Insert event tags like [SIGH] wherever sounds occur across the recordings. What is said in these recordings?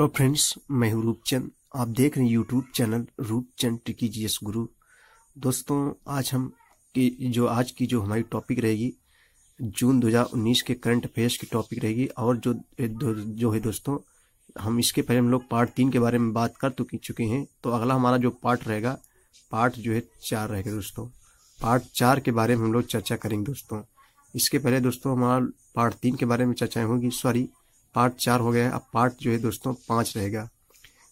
hello friends मैं हूं रूपचंद आप देख रहे हैं यूट्यूब चैनल रूपचंद टिकी जी एस गुरु दोस्तों आज हम की जो आज की जो हमारी टॉपिक रहेगी जून 2019 के करंट अफेयर्स की टॉपिक रहेगी और जो जो है दोस्तों हम इसके पहले हम लोग पार्ट तीन के बारे में बात कर तो चुके हैं तो अगला हमारा जो पार्ट रहेगा पार्ट जो है चार रहेगा दोस्तों पार्ट चार के बारे में हम लोग चर्चा करेंगे दोस्तों इसके पहले दोस्तों हमारा पार्ट तीन के बारे में चर्चाएं होंगी सॉरी पार्ट चार हो गया है अब पार्ट जो है दोस्तों पांच रहेगा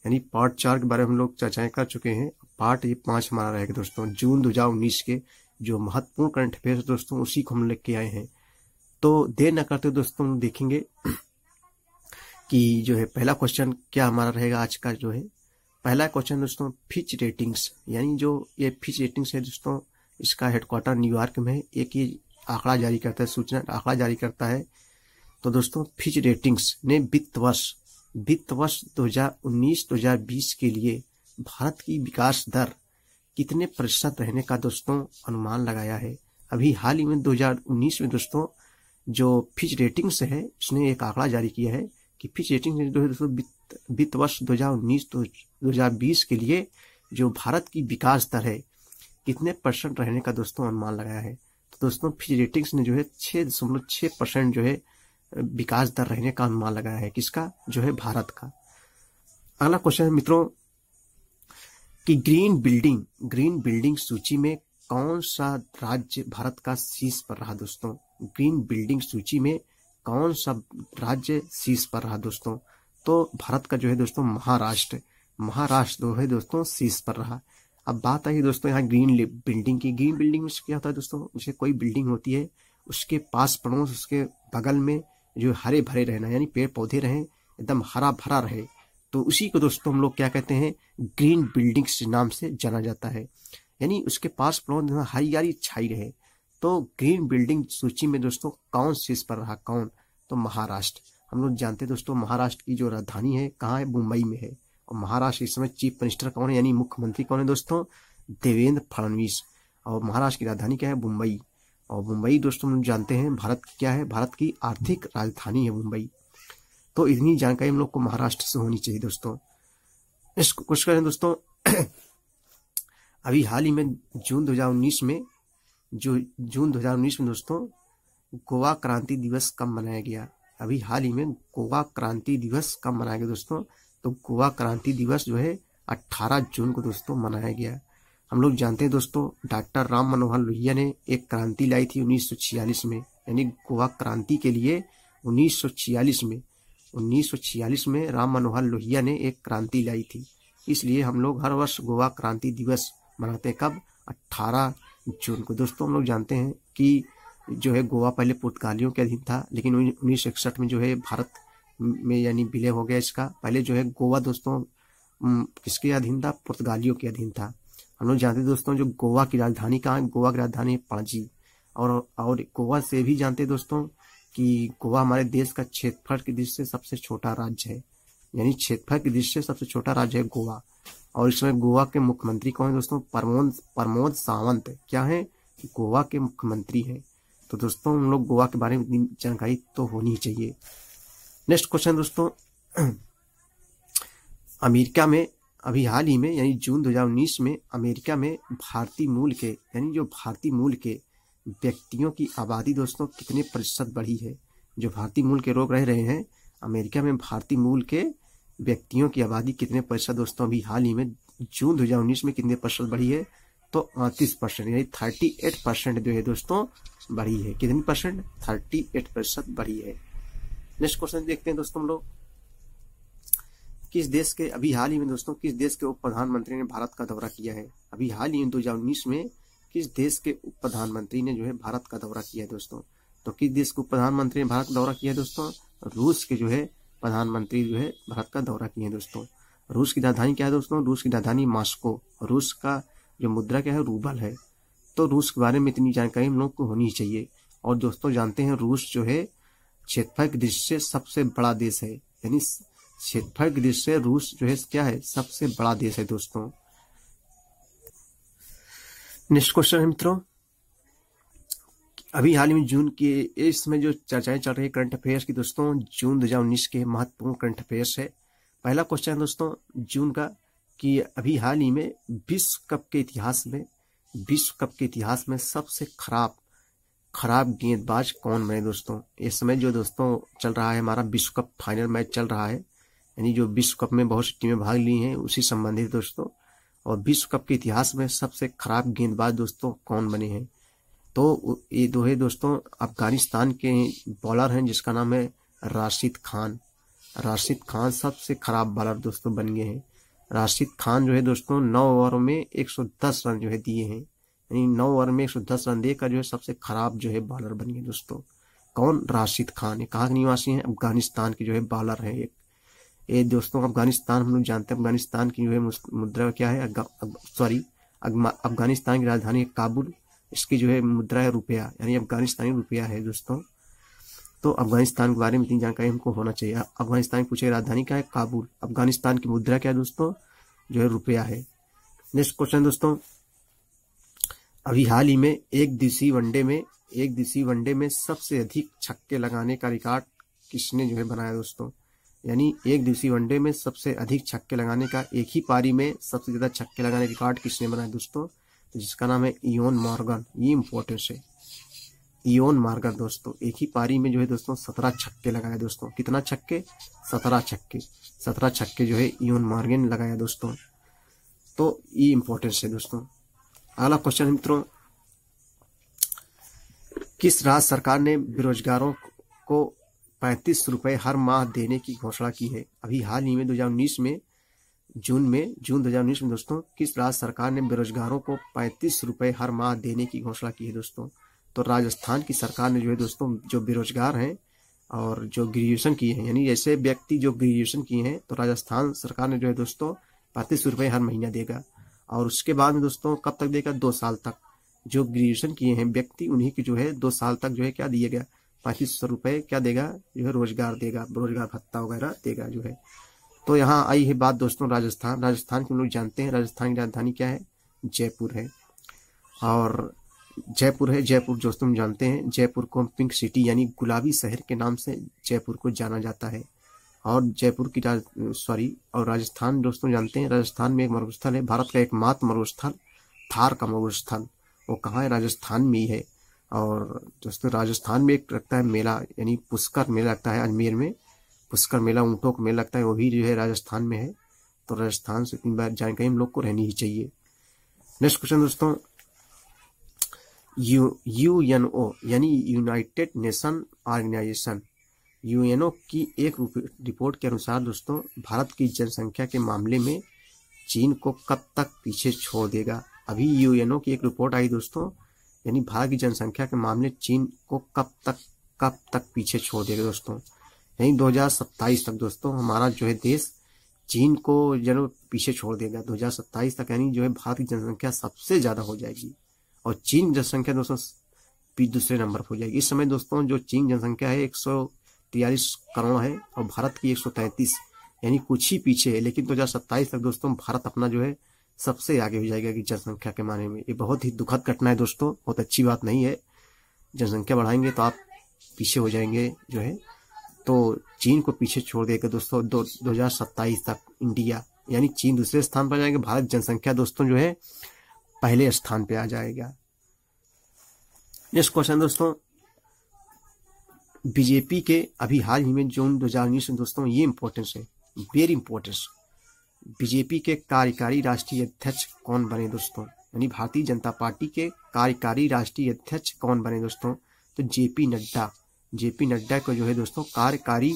यानी पार्ट चार के बारे में हम लोग चर्चाएं कर चुके हैं पार्ट ये पांच हमारा रहेगा दोस्तों जून दो के जो महत्वपूर्ण करंट अफेयर दोस्तों उसी को हम लेके आए हैं तो देर न करते दोस्तों देखेंगे [CLEARS THROAT] कि जो है पहला क्वेश्चन क्या हमारा रहेगा आज का जो है पहला क्वेश्चन दोस्तों फिच रेटिंग्स यानी जो ये फिच रेटिंग्स है दोस्तों इसका हेडक्वार्टर न्यूयॉर्क में एक ये आंकड़ा जारी करता है सूचना आंकड़ा जारी करता है तो दोस्तों फिच रेटिंग्स ने वित्त वर्ष वित्त वर्ष 2019-2020 के लिए भारत की विकास दर कितने प्रतिशत रहने का दोस्तों अनुमान लगाया है अभी हाल ही में 2019 में दोस्तों जो फिच रेटिंग्स है इसने एक आंकड़ा जारी किया है कि फिच रेटिंग ने दो दोस्तों वित्त वर्ष 2019 2020 के लिए जो भारत की विकास दर है कितने परसेंट रहने का दोस्तों अनुमान लगाया है तो दोस्तों फिच रेटिंग्स ने जो है छः दशमलव छः परसेंट जो है विकास दर रहने का अनुमान लगाया है किसका जो है भारत का अगला क्वेश्चन है मित्रों कि ग्रीन बिल्डिंग ग्रीन बिल्डिंग सूची में कौन सा राज्य भारत का शीर्ष पर रहा दोस्तों ग्रीन बिल्डिंग सूची में कौन सा राज्य शीर्ष पर रहा दोस्तों तो भारत का जो है दोस्तों महाराष्ट्र महाराष्ट्र जो है दोस्तों शीर्ष पर रहा अब बात आई दोस्तों यहाँ ग्रीन बिल्डिंग की ग्रीन बिल्डिंग में क्या होता है दोस्तों जैसे कोई बिल्डिंग होती है उसके पास पड़ोस उसके बगल में जो हरे भरे रहना यानी पेड़ पौधे रहें एकदम हरा भरा रहे तो उसी को दोस्तों हम लोग क्या कहते हैं ग्रीन बिल्डिंग्स नाम से जाना जाता है यानी उसके पास प्लॉट हरियाली छाई रहे तो ग्रीन बिल्डिंग सूची में दोस्तों कौन शीर्ष पर रहा कौन तो महाराष्ट्र हम लोग जानते हैं दोस्तों महाराष्ट्र की जो राजधानी है कहाँ है मुंबई में है और महाराष्ट्र इस समय चीफ मिनिस्टर कौन है यानी मुख्यमंत्री कौन है दोस्तों देवेंद्र फडणवीस और महाराष्ट्र की राजधानी क्या है मुंबई और मुंबई दोस्तों हम जानते हैं भारत क्या है भारत की आर्थिक राजधानी है मुंबई तो इतनी जानकारी हम लोग को महाराष्ट्र से होनी चाहिए दोस्तों इसको कुछ करें दोस्तों [CLEARS THROAT] अभी हाल ही में जून 2019 में जो जून 2019 में दोस्तों गोवा क्रांति दिवस कब मनाया गया अभी हाल ही में गोवा क्रांति दिवस कब मनाया गया दोस्तों तो गोवा क्रांति दिवस जो है 18 जून को दोस्तों मनाया गया हम लोग जानते हैं दोस्तों डॉक्टर राम मनोहर लोहिया ने एक क्रांति लाई थी 1946 में यानी गोवा क्रांति के लिए 1946 में 1946 में राम मनोहर लोहिया ने एक क्रांति लाई थी इसलिए हम लोग हर वर्ष गोवा क्रांति दिवस मनाते हैं कब 18 जून को दोस्तों हम लोग जानते हैं कि जो है गोवा पहले पुर्तगालियों के अधीन था लेकिन उन्नीस में जो है भारत में यानी विलय हो गया इसका पहले जो है गोवा दोस्तों किसके अधीन था पुर्तगालियों के अधीन था हम लोग जानते दोस्तों जो गोवा की राजधानी कहाँ है गोवा की राजधानी पणजी और और गोवा से भी जानते दोस्तों कि गोवा हमारे देश का क्षेत्रफल की दृष्टि से सबसे छोटा राज्य है यानी क्षेत्रफल की दृष्टि से सबसे छोटा राज्य है गोवा और इसमें गोवा के मुख्यमंत्री कौन है दोस्तों प्रमोद प्रमोद सावंत क्या है गोवा के मुख्यमंत्री है तो दोस्तों उन लोग गोवा के बारे में जानकारी तो होनी चाहिए नेक्स्ट क्वेश्चन दोस्तों [CLEARS THROAT] अमेरिका में अभी हाल ही में यानी जून 2019 में अमेरिका में भारतीय मूल के यानी जो भारतीय मूल के व्यक्तियों की आबादी दोस्तों कितने प्रतिशत बढ़ी है जो भारतीय मूल के लोग रह रहे हैं अमेरिका में भारतीय मूल के व्यक्तियों की आबादी कितने प्रतिशत दोस्तों अभी हाल ही में जून दो हजार उन्नीस में कितने प्रतिशत बढ़ी है तो अड़तीस परसेंट यानी थर्टी एट परसेंट जो है दोस्तों बढ़ी है कितनी परसेंट थर्टी एट प्रतिशत बढ़ी है नेक्स्ट क्वेश्चन देखते हैं दोस्तों हम लोग किस देश के अभी हाल ही में दोस्तों किस देश के उप प्रधानमंत्री ने भारत का दौरा किया है अभी हाल ही दो हजार उन्नीस में किस देश के उप प्रधानमंत्री ने जो है भारत का दौरा किया है दोस्तों तो किस देश के उप प्रधानमंत्री ने भारत का दौरा किया है दोस्तों तो रूस के जो है प्रधानमंत्री जो है भारत का दौरा किए हैं दोस्तों रूस की राजधानी क्या है दोस्तों रूस की राजधानी मॉस्को रूस का जो मुद्रा क्या है रूबल है तो रूस के बारे में इतनी जानकारी हम लोग को होनी चाहिए और दोस्तों जानते हैं रूस जो है क्षेत्रफल की दृष्टि से सबसे बड़ा देश है यानी क्षेत्रफल की दृष्टि से रूस जो है क्या है सबसे बड़ा देश है दोस्तों नेक्स्ट क्वेश्चन है मित्रों अभी हाल ही में जून के इस समय जो चर्चाएं चल रही है करंट अफेयर्स की दोस्तों जून उन्नीस के महत्वपूर्ण करंट अफेयर्स है पहला क्वेश्चन है दोस्तों जून का कि अभी हाल ही में विश्व कप के इतिहास में विश्व कप के इतिहास में सबसे खराब खराब गेंदबाज कौन बने दोस्तों इस समय जो दोस्तों चल रहा है हमारा विश्व कप फाइनल मैच चल रहा है यानी जो विश्व कप में बहुत सी टीमें भाग ली हैं उसी संबंधित दोस्तों और विश्व कप के इतिहास में सबसे खराब गेंदबाज दोस्तों कौन बने हैं तो ये दो है दोस्तों अफगानिस्तान के बॉलर हैं जिसका नाम है राशिद खान राशिद खान सबसे खराब बॉलर दोस्तों बन गए हैं राशिद खान जो है दोस्तों नौ ओवर में 110 रन जो है दिए हैं यानी नौ ओवर में 110 रन देकर जो है सबसे खराब जो है बॉलर बन गए दोस्तों कौन राशिद खान ये कहाँ के निवासी हैं अफगानिस्तान के जो है बॉलर है एक ये दोस्तों अफगानिस्तान हम लोग जानते हैं अफगानिस्तान की जो है मुद्रा क्या है सॉरी अफगानिस्तान की राजधानी काबुल इसकी जो है मुद्रा है रुपया यानी अफगानिस्तानी रुपया है दोस्तों तो अफगानिस्तान के बारे में इतनी जानकारी हमको होना चाहिए अफगानिस्तान की पूछे राजधानी क्या है काबुल अफगानिस्तान की मुद्रा क्या है दोस्तों जो है रुपया है नेक्स्ट क्वेश्चन दोस्तों अभी हाल ही में एक दिवसीय वनडे में एक दिवसीय वनडे में सबसे अधिक छक्के लगाने का रिकॉर्ड किसने जो है बनाया दोस्तों यानी एक दिवसीय वनडे में सबसे अधिक छक्के लगाने का एक ही पारी में सबसे ज़्यादा छक्के लगाने का रिकॉर्ड किसने बनाया दोस्तों तो जिसका नाम है इयोन मॉर्गन ये इम्पोर्टेंस है इयोन मार्गर दोस्तों एक ही पारी में जो है दोस्तों सत्रह छक्के लगाया दोस्तों कितना छक्के सत्रह छक्के सत्रह छक्के जो है इयोन मार्गन लगाया दोस्तों तो ये इम्पोर्टेंस है दोस्तों अगला क्वेश्चन मित्रों किस राज्य सरकार ने बेरोजगारों को पैंतीस रुपये हर माह देने की घोषणा की है अभी हाल ही में दो में जून में जून दो में दोस्तों किस राज्य सरकार ने बेरोजगारों को पैंतीस रुपये हर माह देने की घोषणा की है दोस्तों तो राजस्थान की सरकार ने जो है दोस्तों जो बेरोजगार हैं और जो ग्रेजुएशन किए हैं यानी ऐसे व्यक्ति जो ग्रेजुएशन किए हैं तो राजस्थान सरकार ने जो है दोस्तों पैंतीस रुपये हर महीना देगा और उसके बाद में दोस्तों कब तक देगा दो साल तक जो ग्रेजुएशन किए हैं व्यक्ति उन्हीं की जो है दो साल तक जो है क्या दिएगा पच्चीस सौ रुपये क्या देगा जो है रोजगार देगा रोजगार भत्ता वगैरह देगा जो है तो यहाँ आई है बात दोस्तों राजस्थान राजस्थान के लोग जानते हैं राजस्थान की राजधानी क्या है जयपुर है और जयपुर है जयपुर जो तुम जानते हैं जयपुर को पिंक सिटी यानी गुलाबी शहर के नाम से जयपुर को जाना जाता है और जयपुर की राज सॉरी और राजस्थान दोस्तों जानते हैं राजस्थान में एक मरुस्थल है भारत का एकमात्र मरुस्थल थार का मरुस्थल वो कहाँ है राजस्थान में ही है और दोस्तों राजस्थान में एक लगता है मेला यानी पुष्कर मेला लगता है अजमेर में पुष्कर मेला ऊँटों का मेला लगता है वो भी जो है राजस्थान में है तो राजस्थान से इतनी बार जानकारी हम लोग को रहनी ही चाहिए नेक्स्ट क्वेश्चन दोस्तों यू यू एन ओ यानी यूनाइटेड नेशन ऑर्गेनाइजेशन यूएनओ की एक रिपोर्ट के अनुसार दोस्तों भारत की जनसंख्या के मामले में चीन को कब तक पीछे छोड़ देगा अभी यूएनओ की एक रिपोर्ट आई दोस्तों यानी भारत की जनसंख्या के मामले चीन को कब तक कब तक पीछे छोड़ देगा दोस्तों यानी दो तक दोस्तों हमारा जो है देश चीन को जरूर पीछे छोड़ देगा दो तक यानी जो है भारत की जनसंख्या सबसे ज़्यादा हो जाएगी और चीन जनसंख्या दोस्तों दूसरे नंबर पर हो जाएगी इस समय दोस्तों जो चीन जनसंख्या है एक करोड़ है और भारत की एक यानी कुछ ही पीछे है लेकिन दो तक दोस्तों भारत अपना जो है सबसे आगे हो जाएगा कि जनसंख्या के मामले में ये बहुत ही दुखद घटना है दोस्तों बहुत अच्छी बात नहीं है जनसंख्या बढ़ाएंगे तो आप पीछे हो जाएंगे जो है तो चीन को पीछे छोड़ देगा दोस्तों दो हजार सत्ताईस तक इंडिया यानी चीन दूसरे स्थान पर जाएंगे भारत जनसंख्या दोस्तों जो है पहले स्थान पर आ जाएगा नेक्स्ट क्वेश्चन दोस्तों बीजेपी के अभी हाल ही में जून दो हजार उन्नीस में दोस्तों ये इंपॉर्टेंस है वेरी इंपॉर्टेंस बीजेपी के कार्यकारी राष्ट्रीय अध्यक्ष कौन बने दोस्तों यानी भारतीय जनता पार्टी के कार्यकारी राष्ट्रीय अध्यक्ष कौन बने दोस्तों तो जेपी नड्डा जेपी नड्डा को जो है दोस्तों कार्यकारी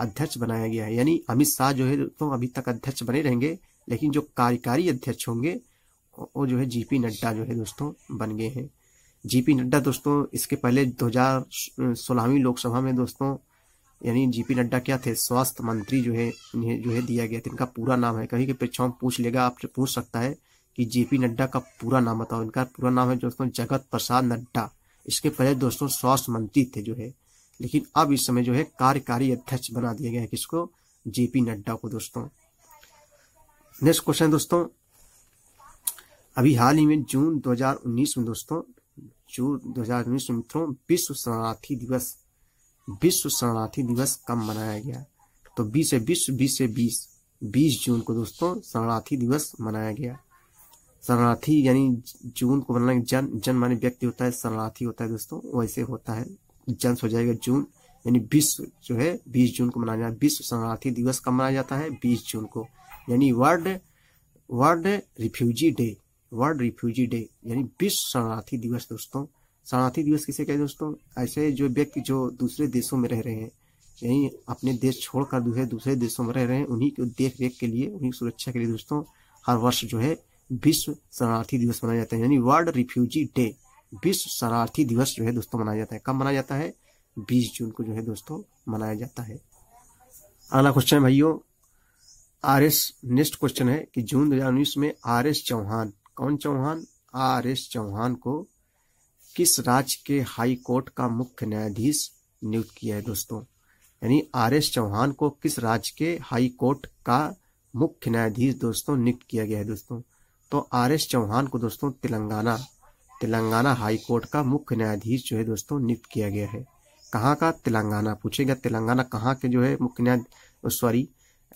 अध्यक्ष बनाया गया है यानी अमित शाह जो है दोस्तों अभी तक अध्यक्ष बने रहेंगे लेकिन जो कार्यकारी अध्यक्ष होंगे वो जो है जेपी नड्डा जो है दोस्तों बन गए हैं जेपी नड्डा दोस्तों इसके पहले दो हजार सोलहवीं लोकसभा में दोस्तों यानी जीपी नड्डा क्या थे स्वास्थ्य मंत्री जो है इन्हें जो है दिया गया था इनका पूरा नाम है कहीं की परीक्षाओं में पूछ लेगा आपसे पूछ सकता है कि जेपी नड्डा का पूरा नाम बताओ इनका पूरा नाम है दोस्तों जगत प्रसाद नड्डा इसके पहले दोस्तों स्वास्थ्य मंत्री थे जो है लेकिन अब इस समय जो है कार्यकारी अध्यक्ष बना दिया गया है किसको जेपी नड्डा को दोस्तों नेक्स्ट क्वेश्चन दोस्तों अभी हाल ही में जून 2019 में दोस्तों जून 2019 में मित्रों विश्व शरणार्थी दिवस विश्व शरणार्थी दिवस कब मनाया गया तो बीस विश्व बीस बीस बीस जून को दोस्तों शरणार्थी दिवस मनाया गया शरणार्थी यानी जून को मनाने जन जन माने व्यक्ति होता है शरणार्थी होता है दोस्तों वैसे होता है जन हो जाएगा जून यानी विश्व जो है बीस जून को मनाया जाता है विश्व शरणार्थी दिवस कब मनाया जाता है बीस जून को यानी world world refugee day world refugee day यानी विश्व शरणार्थी दिवस दोस्तों शरणार्थी दिवस किसे कहते दोस्तों ऐसे जो व्यक्ति जो दूसरे देशों में रह रहे हैं यही अपने देश छोड़कर दूसरे दूसरे देशों में रह रहे हैं उन्हीं के देख रेख के लिए उन्हीं सुरक्षा के लिए दोस्तों हर वर्ष जो है विश्व शरणार्थी दिवस मनाया जाता है यानी वर्ल्ड रिफ्यूजी डे विश्व शरणार्थी दिवस जो है दोस्तों मनाया जाता है कब मनाया जाता है बीस जून को जो है दोस्तों मनाया जाता है अगला क्वेश्चन भाइयों आर एस नेक्स्ट क्वेश्चन है कि जून दो में आर एस चौहान कौन चौहान आर एस चौहान को किस राज्य के हाई कोर्ट का मुख्य न्यायाधीश नियुक्त किया है दोस्तों यानी आर एस चौहान को किस राज्य के हाई कोर्ट का मुख्य न्यायाधीश दोस्तों नियुक्त किया गया है दोस्तों तो आर एस चौहान को दोस्तों तेलंगाना तेलंगाना हाई कोर्ट का मुख्य न्यायाधीश जो है दोस्तों नियुक्त किया गया है कहाँ का तेलंगाना पूछेगा तेलंगाना कहाँ के जो है मुख्य न्यायाधीश सॉरी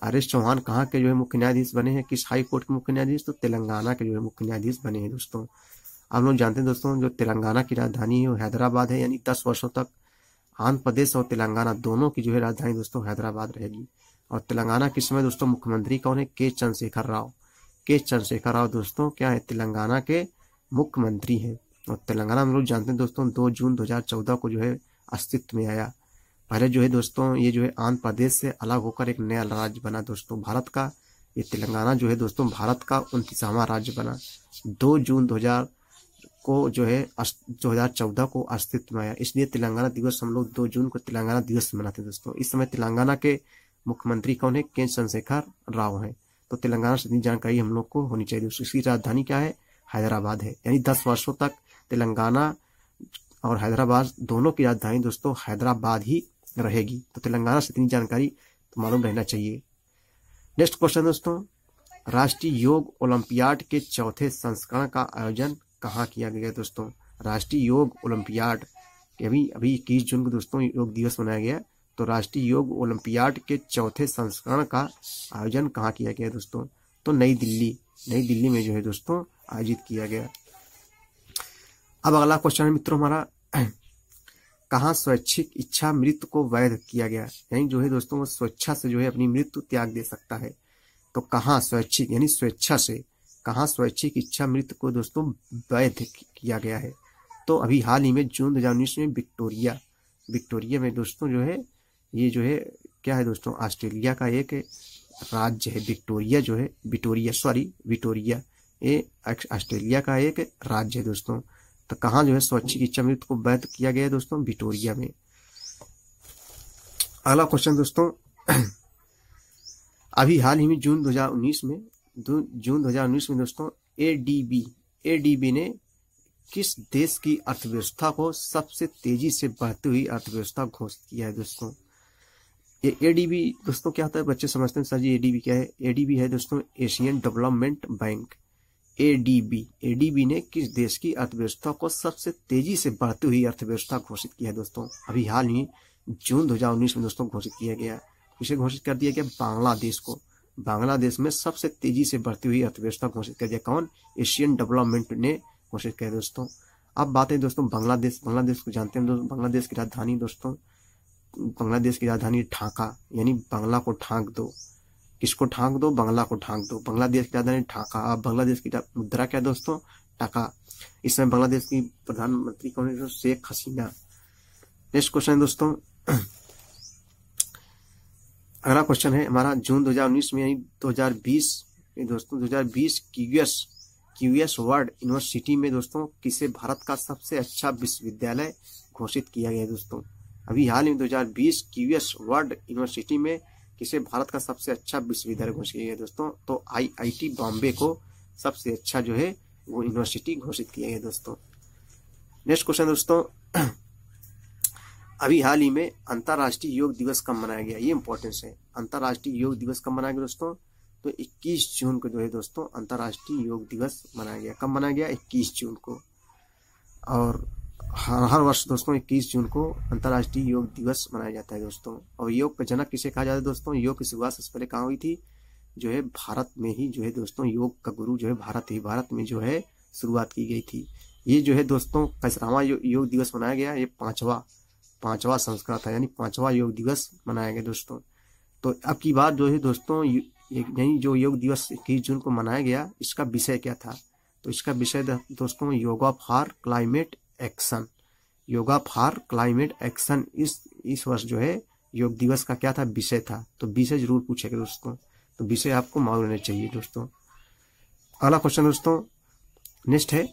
आर एस चौहान कहाँ के जो है मुख्य न्यायाधीश बने हैं किस हाई कोर्ट के मुख्य न्यायाधीश तो तेलंगाना के जो है मुख्य न्यायाधीश बने हैं दोस्तों आप लोग जानते हैं दोस्तों जो तेलंगाना की राजधानी है वो हैदराबाद है यानी दस वर्षों तक आंध्र प्रदेश और तेलंगाना दोनों की जो है राजधानी दोस्तों हैदराबाद रहेगी और तेलंगाना के समय दोस्तों मुख्यमंत्री कौन है के चंद्रशेखर राव के चंद्रशेखर राव दोस्तों क्या है तेलंगाना के मुख्यमंत्री हैं और तेलंगाना हम लोग जानते हैं दोस्तों दो जून दो को जो है अस्तित्व में आया पहले जो है दोस्तों ये जो है आंध्र प्रदेश से अलग होकर एक नया राज्य बना दोस्तों भारत का ये तेलंगाना जो है दोस्तों भारत का उनतीसवां राज्य बना दो जून दो को जो है दो हजार चौदह को अस्तित्व में आया इसलिए तेलंगाना दिवस हम लोग दो जून को तेलंगाना दिवस मनाते हैं दोस्तों इस समय तेलंगाना के मुख्यमंत्री कौन है के चंद्रशेखर राव है तो तेलंगाना से इतनी जानकारी हम लोग को होनी चाहिए उसकी राजधानी क्या है हैदराबाद है यानी दस वर्षों तक तेलंगाना और हैदराबाद दोनों की राजधानी दोस्तों हैदराबाद ही रहेगी तो तेलंगाना से इतनी जानकारी तो मालूम रहना चाहिए नेक्स्ट क्वेश्चन दोस्तों राष्ट्रीय योग ओलंपियाड के चौथे संस्करण का आयोजन कहाँ किया गया दोस्तों राष्ट्रीय योग ओलंपियाड अभी अभी इक्कीस जून को दोस्तों योग दिवस मनाया गया तो राष्ट्रीय योग ओलंपियाड के चौथे संस्करण का आयोजन कहाँ किया गया दोस्तों तो नई दिल्ली नई दिल्ली में जो है दोस्तों आयोजित किया गया अब अगला क्वेश्चन है मित्रों हमारा [CLEARS THROAT] कहाँ स्वैच्छिक इच्छा मृत्यु को वैध किया गया यानी जो है दोस्तों वो स्वेच्छा से जो है अपनी मृत्यु त्याग दे सकता है तो कहाँ स्वैच्छिक यानी स्वेच्छा से कहाँ स्वैच्छिक इच्छा मृत को दोस्तों वैध किया गया है तो अभी हाल ही में जून दो में विक्टोरिया विक्टोरिया में दोस्तों जो है ये जो है क्या है दोस्तों ऑस्ट्रेलिया का एक राज्य है विक्टोरिया जो है विटोरिया सॉरी विटोरिया ये ऑस्ट्रेलिया का एक राज्य है दोस्तों तो कहाँ जो है स्वच्छिक इच्छा मृत को वैध किया गया है दोस्तों विटोरिया में अगला क्वेश्चन दोस्तों [CLEARS THROAT] अभी हाल ही में जून 2019 में जून 2019 में दोस्तों एडीबी एडीबी ने किस देश की अर्थव्यवस्था को सबसे तेजी से बढ़ती हुई अर्थव्यवस्था घोषित किया है दोस्तों ये एडीबी दोस्तों क्या होता है बच्चे समझते हैं सर जी एडीबी क्या है एडीबी है दोस्तों Asian Development Bank ADB ADB ने किस देश की अर्थव्यवस्था को सबसे तेजी से बढ़ती हुई अर्थव्यवस्था घोषित किया है दोस्तों अभी हाल ही जून 2019 में दोस्तों घोषित किया गया इसे घोषित कर दिया गया बांग्लादेश को बांग्लादेश में सबसे तेजी से बढ़ती हुई अर्थव्यवस्था घोषित कर दिया कौन एशियन डेवलपमेंट ने घोषित किया दोस्तों अब बात है दोस्तों बांग्लादेश बांग्लादेश को जानते हैं दोस्तों बांग्लादेश की राजधानी दोस्तों बांग्लादेश की राजधानी ढाका यानी बांग्ला को ठाक दो किसको ठाक दो बांग्ला को ठाक दो बांग्लादेश की राजधानी ढाका अब बांग्लादेश की मुद्रा क्या दोस्तों टाका इसमें बांग्लादेश की प्रधानमंत्री कौन है शेख हसीना नेक्स्ट क्वेश्चन है दोस्तों अगला क्वेश्चन है हमारा जून 2019 में यानी 2020 में दोस्तों 2020 क्यूएस क्यूएस वर्ल्ड यूनिवर्सिटी में दोस्तों किसे भारत का सबसे अच्छा विश्वविद्यालय घोषित किया गया है दोस्तों अभी हाल में 2020 क्यूएस वर्ल्ड यूनिवर्सिटी में किसे भारत का सबसे अच्छा विश्वविद्यालय घोषित किया गया दोस्तों तो आई बॉम्बे को सबसे अच्छा जो है वो यूनिवर्सिटी घोषित किया गया दोस्तों नेक्स्ट क्वेश्चन दोस्तों अभी हाल ही में अंतर्राष्ट्रीय योग दिवस कब मनाया गया ये इंपॉर्टेंस है अंतर्राष्ट्रीय योग दिवस कब मनाया गया दोस्तों तो 21 जून को जो है दोस्तों अंतर्राष्ट्रीय योग दिवस मनाया गया कब मनाया गया 21 जून को और हर हर वर्ष दोस्तों 21 जून को अंतर्राष्ट्रीय योग दिवस मनाया जाता है दोस्तों और योग का जनक किसे कहा जाता है दोस्तों योग की शुरुआत सबसे पहले कहाँ हुई थी जो है भारत में ही जो है दोस्तों योग का गुरु जो है भारत ही भारत में जो है शुरुआत की गई थी ये जो है दोस्तों कैसरावा योग दिवस मनाया गया ये पांचवा पांचवा संस्कार था यानी पांचवा योग दिवस मनाया गया दोस्तों तो अब की बात जो है दोस्तों यानी जो योग दिवस इक्कीस जून को मनाया गया इसका विषय क्या था तो इसका विषय दोस्तों yoga for climate action yoga for climate action इस इस वर्ष जो है योग दिवस का क्या था विषय था तो विषय जरूर पूछेगा दोस्तों तो विषय आपको मालूम होना चाहिए दोस्तों अगला क्वेश्चन दोस्तों नेक्स्ट है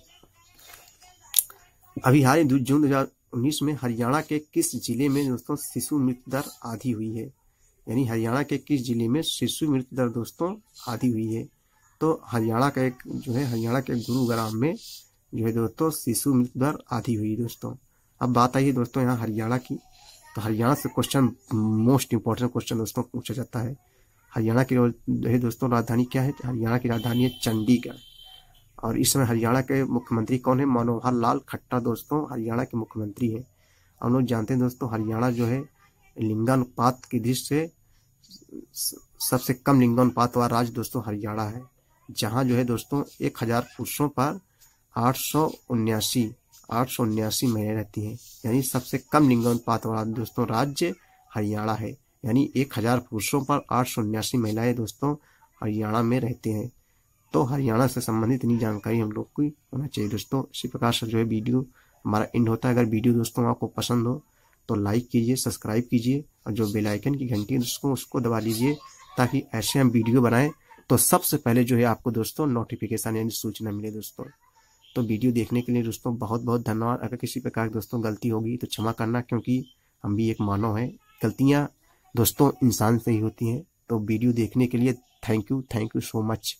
अभी हाल ही जून 2019 में हरियाणा के किस जिले में दोस्तों शिशु मृत्यु दर आधी हुई है यानी हरियाणा के किस जिले में शिशु मृत्यु दर दोस्तों आधी हुई है तो हरियाणा का एक जो है हरियाणा के गुरुग्राम में जो है दोस्तों शिशु मृत्यु दर आधी हुई दोस्तों अब बात आई है दोस्तों यहाँ हरियाणा की तो हरियाणा से क्वेश्चन मोस्ट इम्पोर्टेंट क्वेश्चन दोस्तों पूछा जाता है हरियाणा की दोस्तों राजधानी क्या है हरियाणा की राजधानी है चंडीगढ़ और इस समय हरियाणा के मुख्यमंत्री कौन है मनोहर लाल खट्टर दोस्तों हरियाणा के मुख्यमंत्री हैं हम लोग जानते हैं दोस्तों हरियाणा जो है लिंगानुपात की दृष्टि से सबसे कम लिंगानुपात वाला राज्य दोस्तों हरियाणा है जहाँ जो है दोस्तों एक हजार पुरुषों पर आठ सौ उन्यासी आठ सौ उन्यासी महिलाएं रहती हैं यानी सबसे कम लिंगानुपात वाला दोस्तों राज्य हरियाणा है यानी एक हजार पुरुषों पर आठ सौ उन्यासी महिलाएं दोस्तों हरियाणा में रहते हैं तो हरियाणा से संबंधित इतनी जानकारी हम लोग की होना चाहिए दोस्तों इसी प्रकार से जो है वीडियो हमारा एंड होता है अगर वीडियो दोस्तों आपको पसंद हो तो लाइक कीजिए सब्सक्राइब कीजिए और जो बेलाइकन की घंटी है दोस्तों उसको दबा लीजिए ताकि ऐसे हम वीडियो बनाएं तो सबसे पहले जो है आपको दोस्तों नोटिफिकेशन यानी सूचना मिले दोस्तों तो वीडियो देखने के लिए दोस्तों बहुत बहुत धन्यवाद अगर किसी प्रकार की दोस्तों गलती होगी तो क्षमा करना क्योंकि हम भी एक मानव हैं गलतियाँ दोस्तों इंसान से ही होती हैं तो वीडियो देखने के लिए thank you thank you so much